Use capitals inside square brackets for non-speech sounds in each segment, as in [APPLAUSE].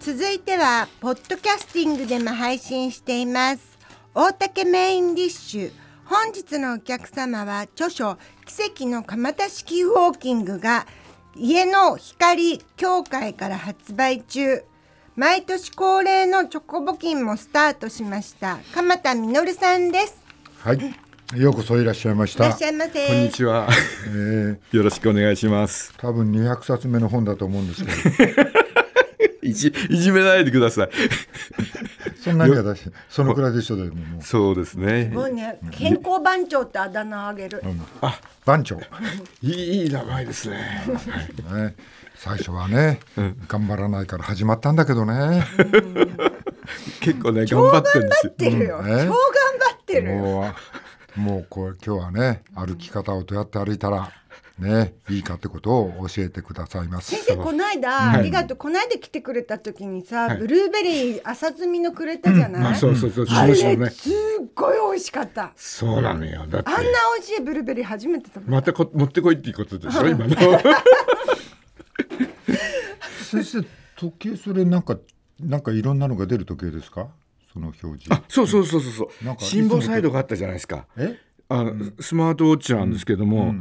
続いてはポッドキャスティングでも配信しています大竹メインディッシュ本日のお客様は著書奇跡の蒲田式ウォーキングが家の光協会から発売中毎年恒例のチョコ募金もスタートしました鎌田実さんですはいようこそいらっしゃいました。いらっしゃいませ。こんにちは。えー、よろしくお願いします。多分200冊目の本だと思うんですけど。[LAUGHS] いじいじめないでくださいそんなには出そのくらいでしょでもう。そうですねもうね健康番長ってあだ名あげる、うん、あ番長いいいい名前ですねね最初はね、うん、頑張らないから始まったんだけどね、うん、結構ね頑張ってるんですよ超頑張ってるよ、もうこれ今日はね歩き方をどうやって歩いたらね、いいかってことを教えてくださいます先生この間、はい、ありがとうこの間来てくれた時にさ、はい、ブルーベリー浅摘みのくれたじゃない、うん、そうそうそうあれすっごい美味しかったそうなのよあんな美味しいブルーベリー初めて食べまたこ持ってこいっていうことでしょ今の [LAUGHS] 先生時計それなんかなんかいろんなのが出る時計ですかその表示そうそうそうそうそう辛抱サイドがあったじゃないですかえあ、スマートウォッチなんですけども、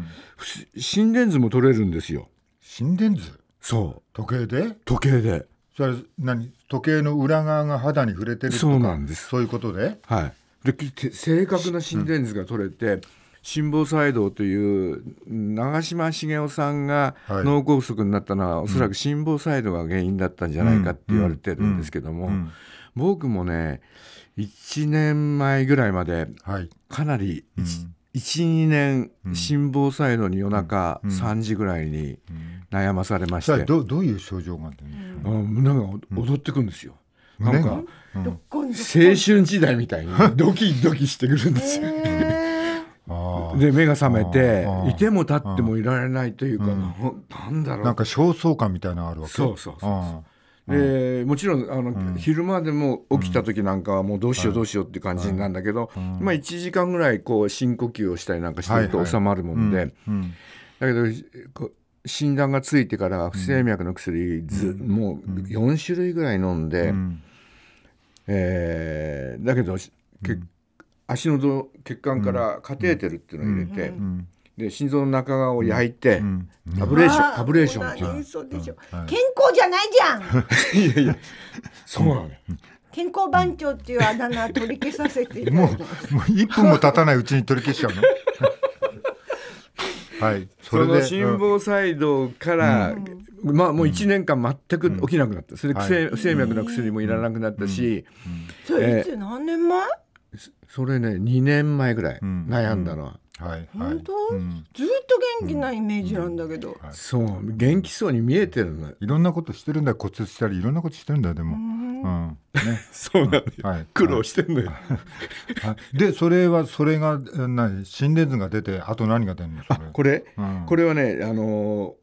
心電図も取れるんですよ心電図そう時計で時計でそれ何時計の裏側が肌に触れてるとかそうなんですそういうことではいで正確な心電図が取れて、心房細動という長嶋茂雄さんが脳梗塞になったのは、はおそらく心房細動が原因だったんじゃないかって言われてるんですけども、僕もね1年前ぐらいまで、はい、かなり、うん、12年心房細動に夜中3時ぐらいに悩まされまして、うんうん、どどういう症状があってなんか踊ってくんですよ、なんか、青春時代みたいに [LAUGHS] ドキドキしてくるんですよで目が覚めていても立ってもいられないというか、うん、なんだろうなんか焦燥感みたいなのあるわけそうそうそうそうでもちろんあの、昼間でも起きた時なんかはもうどうしようどうしようって感じなんだけど、まあ、1時間ぐらいこう深呼吸をしたりなんかしてると収まるもんで、だけど診断がついてから不整脈の薬ず、もう4種類ぐらい飲んで、うん、えー、だけどけ、足の血管からカテーテルっていうのを入れて。で心臓の中側を焼いて、アブレーションアブレーションっていう、健康じゃないじゃん [LAUGHS] いやいやそうなのよ、健康番長っていうあだ名取り消させてもうもう1分も経たないうちに取り消しちゃうの [LAUGHS] はい、それの心房細動から、うん、まあもう1年間全く起きなくなった、それで不整,、はい、不整脈の薬もいらなくなったし、それいつ何年前それね2年前ぐらい悩んだのは、はい本当、うん、ずっと元気なイメージなんだけど、うんはい、そう元気そうに見えてるのいろんなことしてるんだ骨折したりいろんなことしてるんだでもうんね、そうなんだよ、はい、苦労してんのよ、でそれはそれが何心電図が出てあと何が出るんですかこれ、これはねあの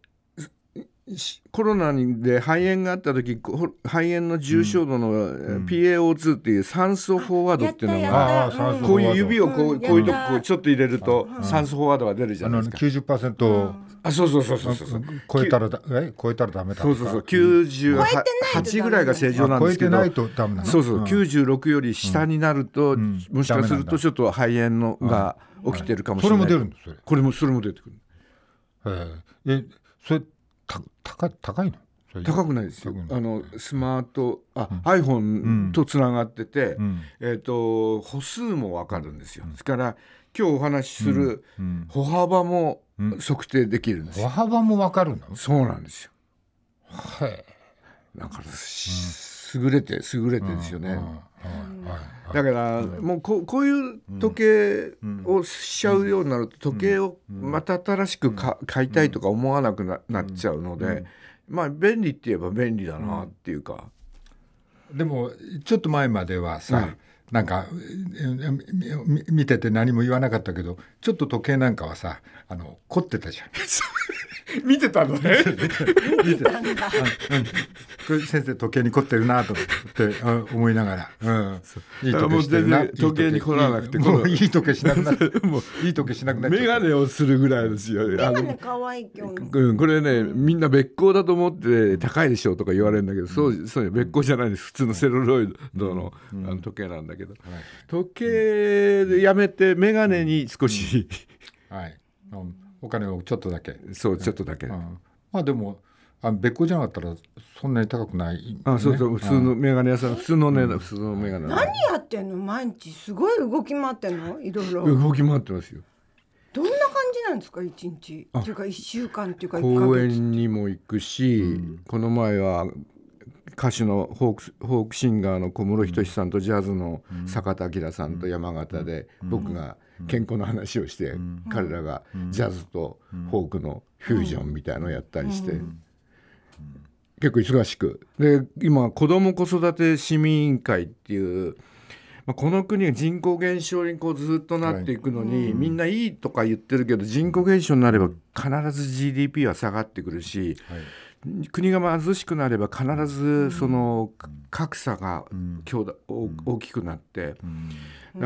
コロナで肺炎があった時肺炎の重症度の PaO2 っていう酸素フォワードっていうのが、こういう指をこうこういうとこちょっと入れると酸素フォワードが出るじゃないですか。あの90%あそうそうそうそうそう超えたらだえ超えたらダメだそうそうそう九十八ぐらいが正常なんですけど超えてないとダメなのそうそう九十六より下になるともしかするとちょっと肺炎のが起きてるかもしれないそれも出るんですこれもそれも出てくるええそれた高高いの高くないですよあのスマートあ、うん、iPhone とつながってて、うん、えーと、歩数も分かるんですよ、うん、ですから今日お話しする歩幅も測定できるんです歩幅も分かるのそうなんですよはいだから、優れて優れてですよね。うんだから、もうここういう時計をしちゃうようになると時計をまた新しく買いたいとか思わなくななっちゃうので、まあ便利って言えば便利だなっていうか。でもちょっと前まではさ、なんか見てて何も言わなかったけどちょっと時計なんかはさあの凝ってたじゃん。[LAUGHS] 見てたのね。[LAUGHS] 見てた。先生時計に凝ってるなと思って思いながら、うん、いい時計してるな。時計に凝らなくて、もういい時計しなくなって、[LAUGHS] もういい時計しなくなって。メをするぐらいですよ。メガい今日。うん、これねみんな別光だと思って高いでしょとか言われるんだけど、そうそう別光じゃないです。普通のセロロイドの,、あの時計なんだけど。けど、はい時計やめて眼鏡に少し、うんうん、はい、お金をちょっとだけそうちょっとだけ、まあでもあ別個じゃなかったらそんなに高くない、ね、あそうそう普通の眼鏡屋さん普通のね、普通の眼鏡何やってんの毎日すごい動き回ってんのいろいろ動き回ってますよどんな感じなんですか一日っていうか一週間っていうか公園にも行くし、うん、この前は歌手のフォークフォークシンガーの小室仁さんとジャズの坂田明さんと山形で僕が健康の話をして彼らがジャズとフォークのフュージョンみたいのをやったりして結構忙しくで今子ども子育て市民委員会っていうまあ、この国は人口減少にこうずっとなっていくのに、みんないいとか言ってるけど人口減少になれば必ず GDP は下がってくるし、国が貧しくなれば必ずその格差が強大,、うん、大きくなって、だか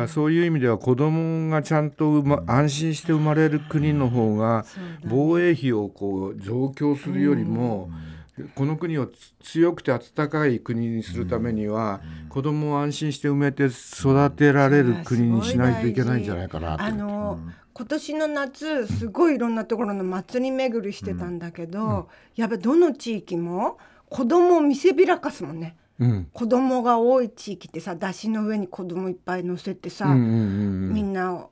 らそういう意味では子どもがちゃんと、ま、安心して生まれる国の方が防衛費をこう増強するよりも、うんこの国を強くて温かい国にするためには、うん、子供を安心して埋めて育てられる国にしないといけないんじゃないかなあの、今年の夏すごいいろんなところの祭り巡りしてたんだけど、うん、やっぱどの地域も子供を見せびらかすもんね。うん、子供が多い地域ってさ出汁の上に子供いっぱい乗せてさ、みんな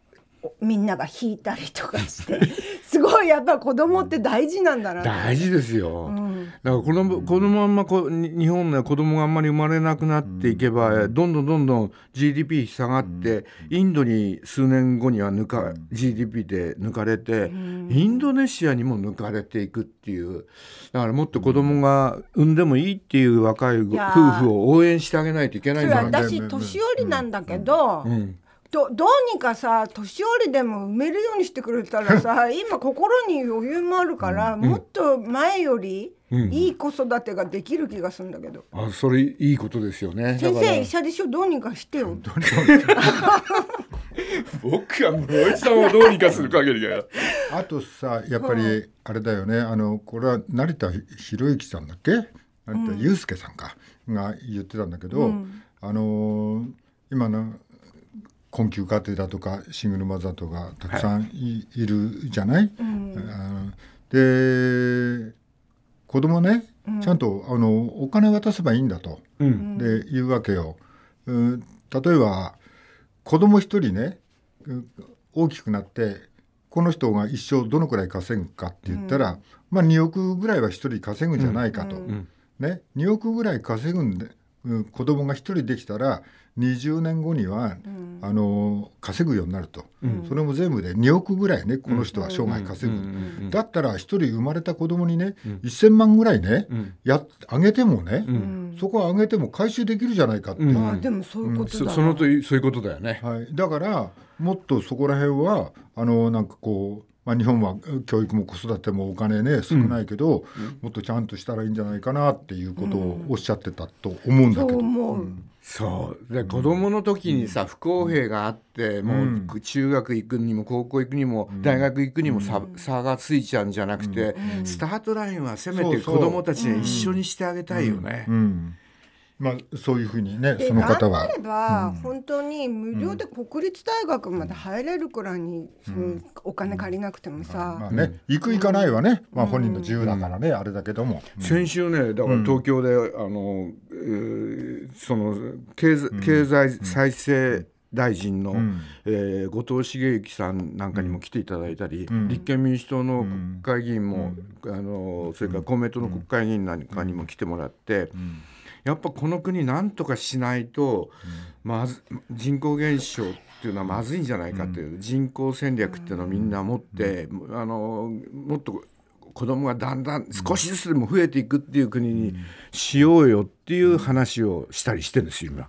みんなが弾いたりとかして [LAUGHS] すごいやっぱ子供って大事なんだな、うん、大事ですよ、うん、だからこのこのまんまこ日本の子供があんまり生まれなくなっていけば、どんどんどんどん GDP 下がって、インドに数年後には抜か GDP で抜かれて、インドネシアにも抜かれていくっていうだからもっと子供が産んでもいいっていう若い夫婦を応援してあげないといけないんだな私年寄りなんだけど、うんどどうにかさ年寄りでも埋めるようにしてくれたらさ [LAUGHS] 今心に余裕もあるから、うん、もっと前よりいい子育てができる気がするんだけど、うん、あそれいいことですよね先生医者でしょどうにかしてよ [LAUGHS] 僕は室井さんをどうにかする限りが [LAUGHS] あとさやっぱりあれだよねあのこれは成田博之さんだっけ成田悠介さんか、うん、が言ってたんだけど、あのー、今の困窮家庭だとかシングルマザーとかたくさんいはい、いるじゃない、うん、で子供ね、うん、ちゃんとあのお金渡せばいいんだと、うん、でいうわけよ。うん、例えば子供一人ね大きくなってこの人が一生どのくらい稼ぐかって言ったら、まあ2億ぐらいは一人稼ぐんじゃないかと、ね2億ぐらい稼ぐんで子供が1人できたら20年後には、うん、あの稼ぐようになると、うん、それも全部で2億ぐらいねこの人は生涯稼ぐ、うん、だったら1人生まれた子供にね、うん、1,000万ぐらいね、やあげてもね、そこあげても回収できるじゃないかって、あ、でもそういうことそのとそういうことだよね、はい、だからもっとそこら辺はあのなんかこうまあ、日本は教育も子育てもお金ね少ないけど、うん、もっとちゃんとしたらいいんじゃないかなっていうことをおっしゃってたと思うんだけど。そうで子供の時にさ不公平があって、もう中学行くにも高校行くにも、大学行くにも差,、差がついちゃうんじゃなくて、スタートラインはせめて子供たちに一緒にしてあげたいよね。うんまあ、そういうふうにね、その方は。頑れば、本当に無料で国立大学まで入れるくらいに、そのお金借りなくてもさ。まあね、行く行かないはね、まあ、本人の自由だからね、あれだけども。先週ね、だから東京で、あの、えその経済、経済再生。大臣の、うえ後藤茂之さんなんかにも来ていただいたり、立憲民主党の国会議員も、あのそれから公明党の国会議員なんかにも来てもらって。やっぱこの国なんとかしないと、まず人口減少っていうのはまずいんじゃないかという、人口戦略っていうのをみんな持って、あのもっと子供がだんだん少しずつでも増えていくっていう国にしようよっていう話をしたりしてるんですよ今。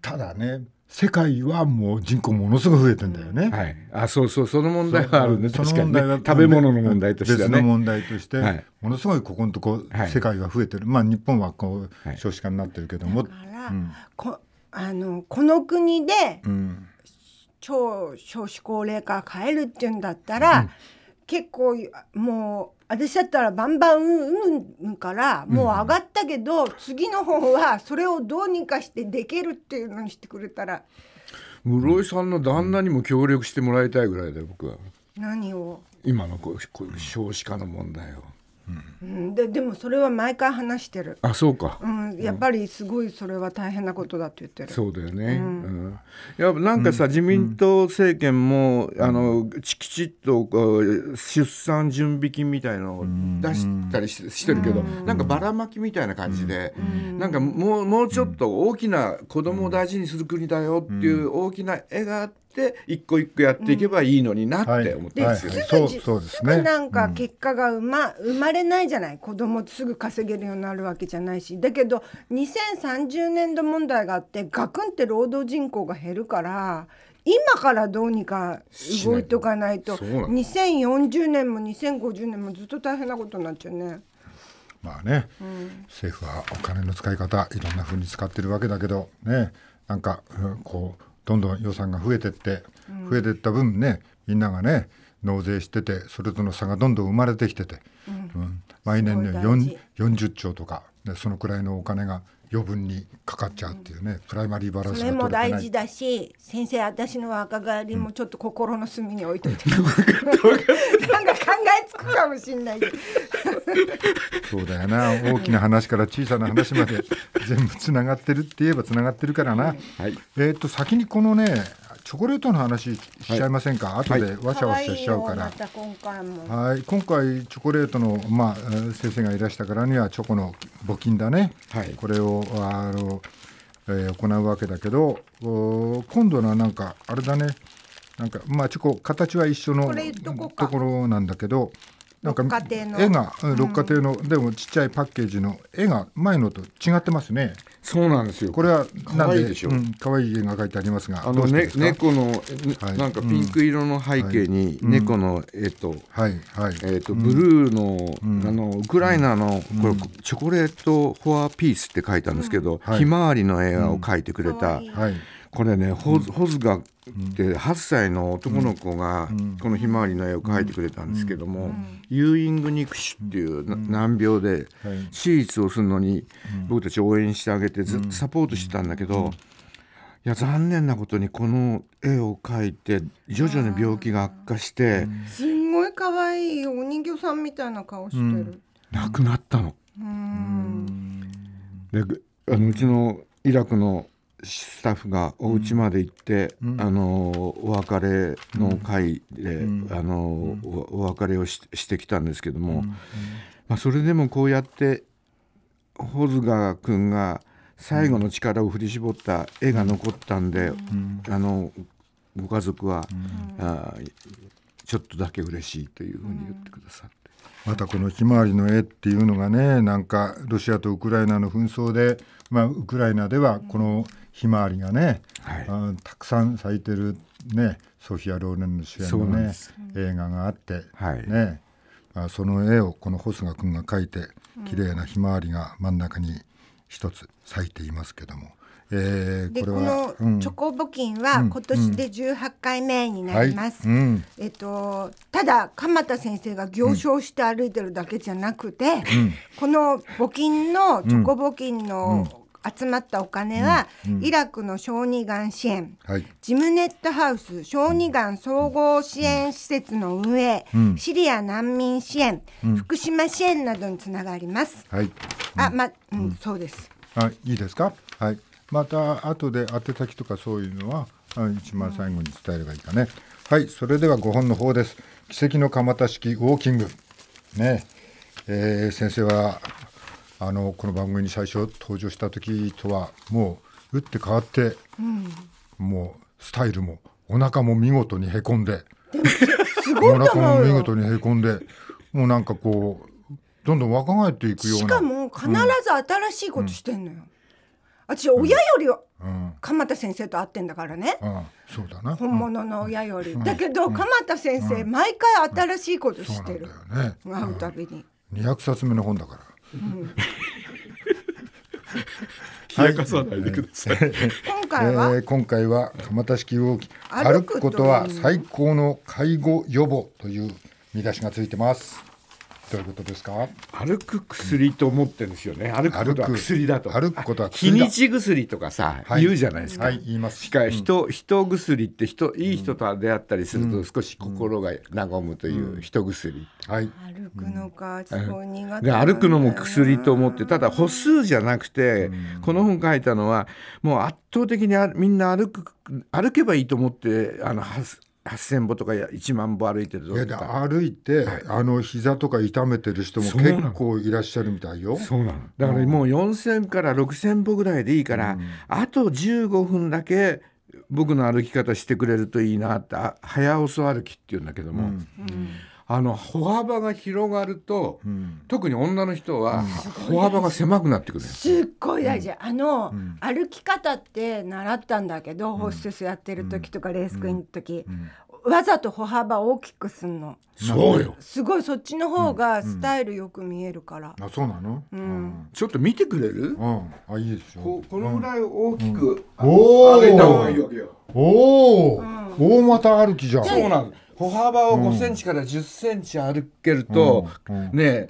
ただね世界はもう人口ものすごく増えてんだよね。はい、あそうそうその問題はあるね確かに、ね、食べ物の問題として、ね、別の問題として、はい、ものすごいここのとこ、世界は増えてるまあ日本はこう少子化になってるけども。だから、うん、こあのこの国で、うん、超少子高齢化変えるっていうんだったら、うん、結構もう。私だったらバンバンうんうんからもう上がったけど、うん、次の方はそれをどうにかしてできるっていうのにしてくれたら室井さんの旦那にも協力してもらいたいぐらいで僕は何を今のここ少子化の問題をででもそれは毎回話してるあそうか、うん、やっぱりすごいそれは大変なことだって言ってる、そうだよね、うんやっぱなんかさ、自民党政権も、あのきちっと出産準備金みたいのを出したりし,、してるけど、なんかばらまきみたいな感じで、なんかもうもうちょっと大きな子供を大事にする国だよっていう大きな絵があってて一個一個やっていけばいいのになって思ってますよ、ねうんはい、そうそうですねなんか結果が生ま,、生まれないじゃない子供すぐ稼げるようになるわけじゃないしだけど2030年度問題があってガクンって労働人口が減るから今からどうにか動いとかないと2040年も2050年もずっと大変なことになっちゃうね。まあね、うん、政府はお金の使い方いろんなふうに使ってるわけだけどねなんか、うん、こうどんどん予算が増えてって増えてった分ね、みんながね納税しててそれとの差がどんどん生まれてきてて、うん毎年ね40兆とか、そのくらいのお金が余分にかかっちゃうっていうね、うん、プライマリーバランスそれも大事だし先生私の若返りもちょっと心の隅に置いといて、う [LAUGHS] ん、[LAUGHS] なんか考えつくかもしれないそうだよな大きな話から小さな話まで全部つながってるって言えばつながってるからな、はい、えっ、ー、と先にこのねチョコレートの話しちゃいませんか、はい、後でわしゃわしゃしちゃうから、はい、今回チョコレートの、まあ、先生がいらしたからにはチョコの募金だね、はい、これをあの、えー、行うわけだけど今度のなんかあれだねなんかまあチョコ形は一緒のところなんだけどなんか絵が六花亭の、うん、でもちっちゃいパッケージの絵が前のと違ってますね。そうなんですよ。これはなんでしょう。可愛い,、絵が描いてありますが、あのね猫の、なんかピンク色の背景に猫の絵と、はいはい、えっ、とブルーの、あのウクライナの、これチョコレートフォアピースって書いたんですけど、ひまわりの絵を描いてくれた。はいこれねホズ,、ガって8歳の男の子がこの「ひまわり」の絵を描いてくれたんですけども、ユーイング肉腫っていう難病で手術をするのに僕たち応援してあげてずっとサポートしてたんだけど。いや残念なことにこの絵を描いて徐々に病気が悪化してすんごい可愛いお人形さんみたいな顔してる、うん、亡くなったの。うんであのうちのイラクのスタッフがお家まで行って、うん、あのお別れの会で、うん、あの、うん、お別れをししてきたんですけども、まあ、それでもこうやって保川君が最後の力を振り絞った絵が残ったんで、あのご家族は、あちょっとだけ嬉しいというふうに言ってくださって。またこの「ひまわりの絵」っていうのがねなんかロシアとウクライナの紛争で、まあ、ウクライナではこの、うんひまわりがね、はい、たくさん咲いてるねソフィア・ローレンの主演のね映画があって、はい、ねあその絵をこの細賀君が描いて綺麗なひまわりが真ん中に一つ咲いていますけども。えー、でこのチョコ募金は今年で18回目になります。うんうんはいうん、えっとただ鎌田先生が行商して歩いてるだけじゃなくて、この募金のチョコ募金の集まったお金は、イラクの小児がん支援、はい、ジムネットハウス小児がん総合支援施設の運営、シリア難民支援、福島支援などにつながります。はい、あ、ま、うん、そうです。あ、いいですか。はい。また後で宛先とかそういうのは一番最後に伝えればいいかね。はい、それでは5本の方です。奇跡の蒲田式ウォーキング。ねえー、先生はあのこの番組に最初登場した時とはもう打って変わって、うん、もうスタイルもお腹も見事にへこんですごいお腹も見事にへこんでもうなんかこうどんどん若返っていくようなしかも必ず新しいことしてんのよ、うん、私親よりは、うん、鎌田先生と会ってんだからね、そうだな本物の親より、だけど鎌田先生、毎回新しいことしてる、会うたびに200冊目の本だから冷 [LAUGHS] かさないでください、はい、今回は、えー、今回は蒲田式動き歩くことは最高の介護予防という見出しがついてますどういうことですか歩く薬と思ってるんですよね歩くことは薬だと歩くことは日にち薬とかさ、はい、言うじゃないですか、はい、言いますしか人,、人薬って人いい人と出会ったりすると少し心が和むという人薬、はい、歩くのかすごい苦手歩くのも薬と思ってただ歩数じゃなくて、この本書いたのはもう圧倒的にあみんな歩く歩けばいいと思ってあの8,000歩とか1万歩歩いてるぞいや歩いて、はい、あの膝とか痛めてる人も結構いらっしゃるみたいよそうなのだからもう4,000から6,000歩ぐらいでいいから、うん、あと15分だけ僕の歩き方してくれるといいなって早遅歩きっていうんだけども、うんうんあの歩幅が広がると、うん、特に女の人は歩幅が狭くなってくるすっごい大事、うん、あの、うん、歩き方って習ったんだけど、ホステスやってる時とかレースクイーンの時、わざと歩幅大きくすんのそうよすごいそっちの方がスタイルよく見えるから、あそうなの、うんちょっと見てくれる、うん、あいいでしょここのぐらい大きく、うん、上げた方がいいわけよおお、大股歩きじゃんそうなんで歩幅を5センチから10センチ歩けると、ね、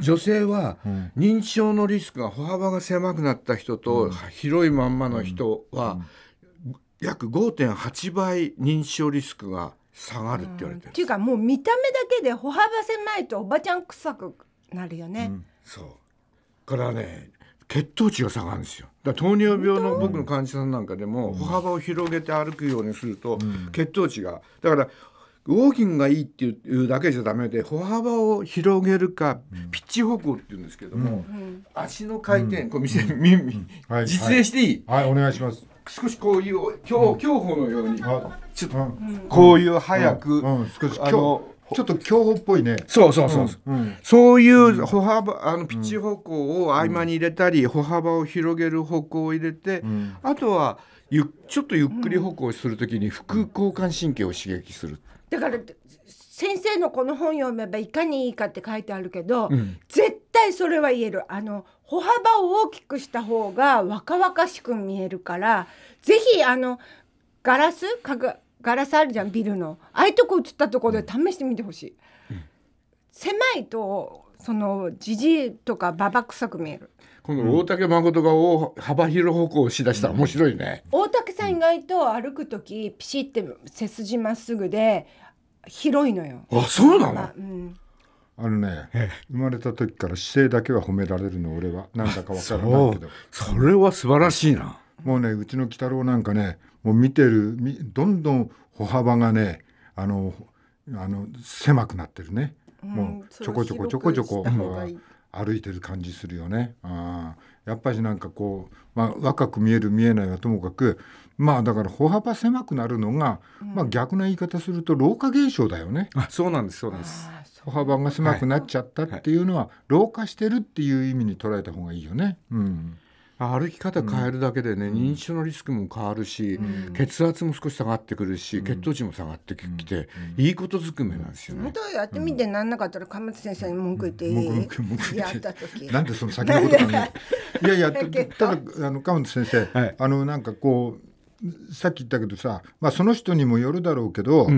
女性は認知症のリスクが歩幅が狭くなった人と広いまんまの人は、約5.8倍認知症リスクが下がるって言われてるっていうかもう見た目だけで歩幅狭いとおばちゃん臭くなるよね、うん、そうからね血糖値が下がるんですよだ糖尿病の僕の患者さんなんかでも歩幅を広げて歩くようにすると血糖値がだからウォーキングがいいっていうだけじゃダメで歩幅を広げるか、ピッチ方向っていうんですけども、足の回転、こう見せ、うん実演していい、はい、お願いします少しこういう競競歩のように、ちょっと、こういう早く、少しあのちょっと競歩っぽいね。そうそうそう。そういう歩幅、あのピッチ方向を合間に入れたり、歩幅を広げる方向を入れて、あとはゆちょっとゆっくり歩行するときに副交感神経を刺激する。だから先生のこの本読めばいかにいいかって書いてあるけど、うん、絶対それは言えるあの歩幅を大きくした方が若々しく見えるからぜひあのガラスかがガラスあるじゃんビルのああいうとこ映ったところで試してみてほしい、うん、狭いとそのじじいとかババ臭く見えるこの大竹誠が大幅広歩行しだしたら面白いね、うん、大竹さん意外と歩く時ピシって背筋まっすぐで広いのよあそうなの、うん、あのね、え生まれた時から姿勢だけは褒められるの俺はなんだかわからないけどそれは素晴らしいなもうねうちの鬼太郎なんかねもう見てるどんどん歩幅がねあのあの狭くなってるね、うん、もうちょこちょこちょこちょこ。歩いてる感じするよね。あやっぱりなんかこう、まあ、若く見える見えないはともかくまあだから歩幅狭くなるのが、うん、まあ、逆な言い方すると老化現象だよね。あそうなんですそうなんです歩幅が狭くなっちゃったっていうのは、はい、老化してるっていう意味に捉えた方がいいよね。うん歩き方変えるだけでね、うん、認知症のリスクも変わるし、うん、血圧も少し下がってくるし、うん、血糖値も下がってきて、いいことずくめなんですよね。本当やってみてなんなかったら鎌田先生に文句言っていい、やった時。なんでその先のこと考え。いやいやただあの鎌田先生、はい、あのなんかこうさっき言ったけどさ、まあその人にもよるだろうけど、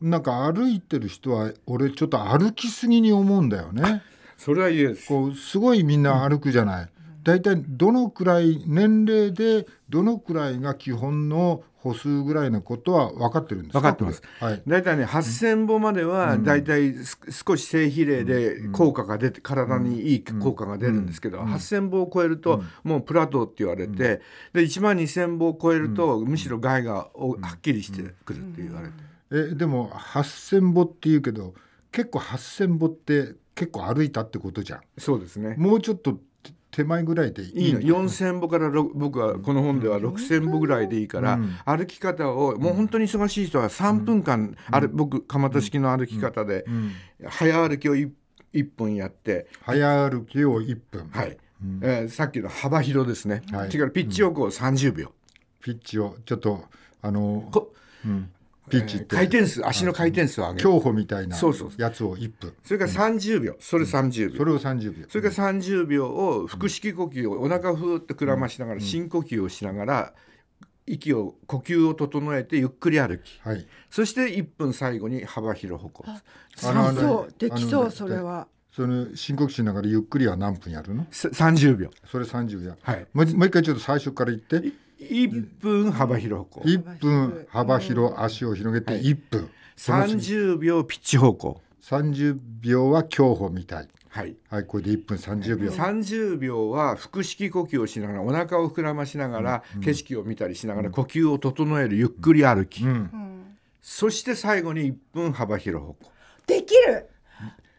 なんか歩いてる人は俺ちょっと歩きすぎに思うんだよね。それは言えこうすごいみんな歩くじゃない。大体どのくらい年齢でどのくらいが基本の歩数ぐらいのことは分かってるんですか分かってます、はい、大体ね8,000歩までは大体少し正比例で効果が出て、体にいい効果が出るんですけど、8,000歩を超えるともうプラトーって言われて、で1万2,000歩を超えるとむしろ害がはっきりしてくるって言われて。えでも8,000歩っていうけど結構8,000歩って結構歩いたってことじゃん。そうですねもうちょっと手前ぐらいでいいの4,000歩から僕はこの本では6,000歩ぐらいでいいから、歩き方をもう本当に忙しい人は3分間、あれ僕蒲田式の歩き方で、早歩きを 1, 分やって早歩きを1分はい、うえさっきの幅広ですね、はい、それからピッチを30秒、ピッチをちょっとあのこ、うんピッチって、えー、回転数足の回転数を上げる競歩みたいなやつを1分それから30秒、うん、それ30秒、うん、それを30秒それから30秒を腹式呼吸をお腹ふーっとくらましながら、深呼吸をしながら息を呼吸を整えてゆっくり歩き、はい、そして1分最後に幅広歩行そうできそうそれは。その深呼吸しながらゆっくりは何分やるの？三十秒。それ三十秒。はい。もう一回ちょっと最初から言って。1分幅広歩分幅広足を広げて1分、はい、30秒ピッチ方向30秒は競歩みたいはい、はい、これで1分30秒30秒は腹式呼吸をしながらお腹を膨らましながら、景色を見たりしながら呼吸を整えるゆっくり歩き、うんうん、そして最後に1分幅広歩行できる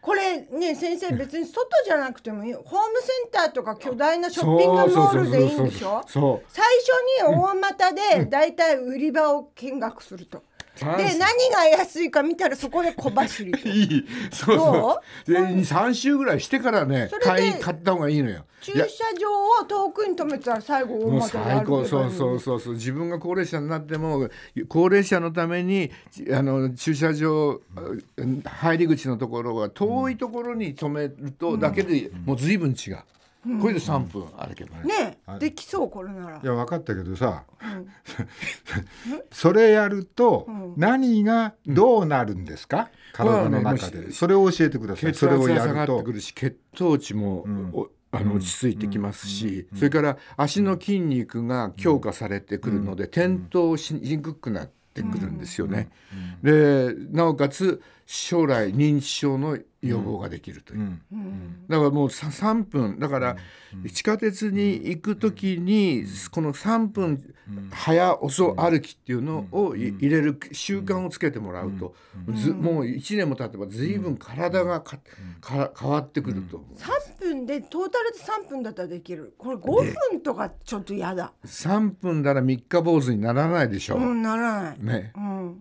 これね先生別に外じゃなくてもいいホームセンターとか巨大なショッピングモールでいいんでしょ最初に大股でだいたい売り場を見学すると。で何が安いか見たらそこで小走り [LAUGHS] いいそうそうで、う3週ぐらいしてからね買い買った方がいいのよ駐車場を遠くに止めてたら最後大ま最高そうそうそうそう自分が高齢者になっても高齢者のためにあの駐車場入り口のところが遠いところに止めるとだけで、うん、もう随分違う。これで三分歩けばねできそうこれならいや分かったけどさ、[LAUGHS] それやると何がどうなるんですか、体の中で、それを教えてくださいそれをやるし血糖値も、あの落ち着いてきますし、それから足の筋肉が強化されてくるので、転倒しにくくなってくるんですよね。でなおかつ将来認知症の予防ができるという、だからもう3分だから地下鉄に行く時にこの3分早遅歩きっていうのを入れる習慣をつけてもらうともう1年も経てば随分体がかか変わってくると3分でトータルで3分だったらできるこれ5分とかちょっと嫌だ3分なら三日坊主にならないでしょう、ならないね、うん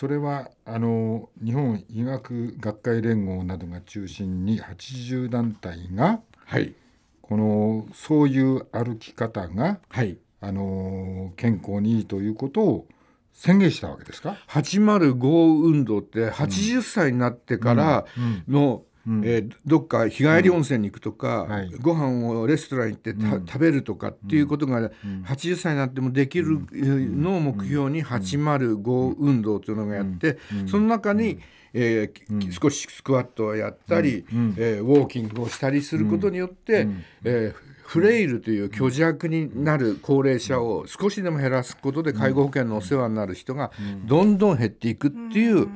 それはあの日本医学学会連合などが中心に80団体が、はい、このそういう歩き方が、はい、あの健康にいいということを宣言したわけですか805運動って80歳になってからのうん、えー、どっか日帰り温泉に行くとか、うんはい、ご飯をレストラン行ってた、うん、食べるとかっていうことが、80歳になってもできるのを目標に805運動というのがやって、その中に、えー、少しスクワットをやったり、えー、ウォーキングをしたりすることによって、えーフレイルという虚弱になる高齢者を少しでも減らすことで介護保険のお世話になる人がどんどん減っていくっていう。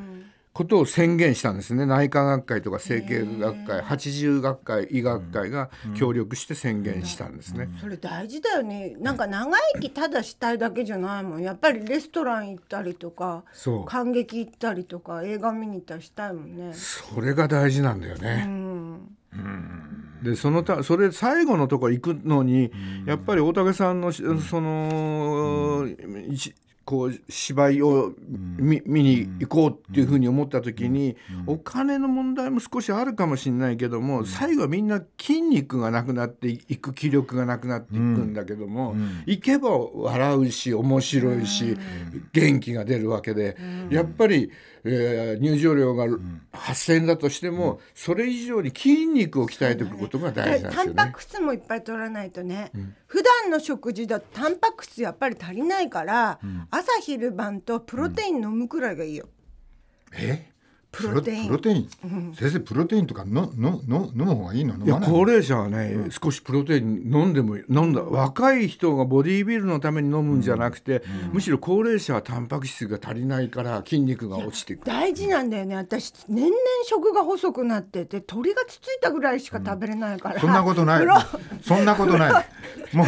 ことを宣言したんですね内科学会とか整形学会八0学会医学会が協力して宣言したんですね、それ大事だよねなんか長生きただしたいだけじゃないもんやっぱりレストラン行ったりとか感激行ったりとか映画見に行ったりしたいもんねそれが大事なんだよね、うん、でそのたそれ最後のとこ行くのに、やっぱり大竹さんのその、こう芝居を見,、に行こうっていうふうに思った時に、お金の問題も少しあるかもしれないけども、最後はみんな筋肉がなくなっていく気力がなくなっていくんだけども、行けば笑うし面白いし、元気が出るわけで、やっぱり。えー、入場料が8,000円だとしても、うん、それ以上に筋肉を鍛えてくくことが大事なんですよね。ねタンパク質もいっぱい取らないとね、うん、普段の食事だとタンパク質やっぱり足りないから、うん、朝昼晩とプロテイン飲むくらいがいいよ。えプロテイン。テイン。先生プロテインとかののの飲む方がいいの。いや高齢者はね、うん、少しプロテイン飲んでも飲んだ若い人がボディービルのために飲むんじゃなくて、うん、むしろ高齢者はタンパク質が足りないから筋肉が落ちてく大事なんだよね。私年々食が細くなってて鳥がつついたぐらいしか食べれないから。うん、そんなことない。そんなことない。もう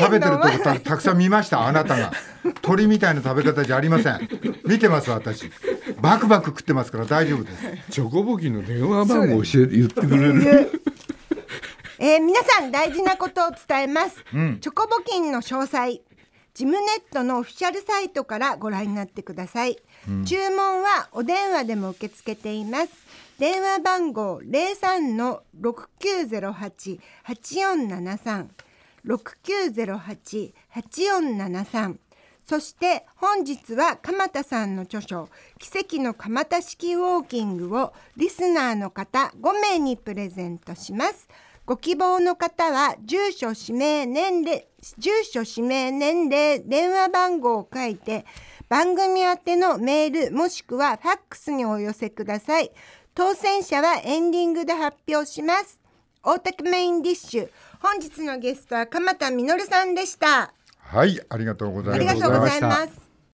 食べてるとこたくさん見ましたあなたが。鳥みたいな食べ方じゃありません見てます私バクバク食ってますから大丈夫ですチョコボキの電話番号教えて言ってくれるえー、皆さん大事なことを伝えます、うん、チョコ募金の詳細ジムネットのオフィシャルサイトからご覧になってください、うん、注文はお電話でも受け付けています電話番号03の6908-8473 6908-8473そして本日は鎌田さんの著書「奇跡の鎌田式ウォーキング」をリスナーの方5名にプレゼントします。ご希望の方は住所氏名年齢住所氏名年齢電話番号を書いて番組宛てのメールもしくはファックスにお寄せください当選者はエンディングで発表します大竹メインディッシュ本日のゲストは鎌田実さんでしたはいありがとうございました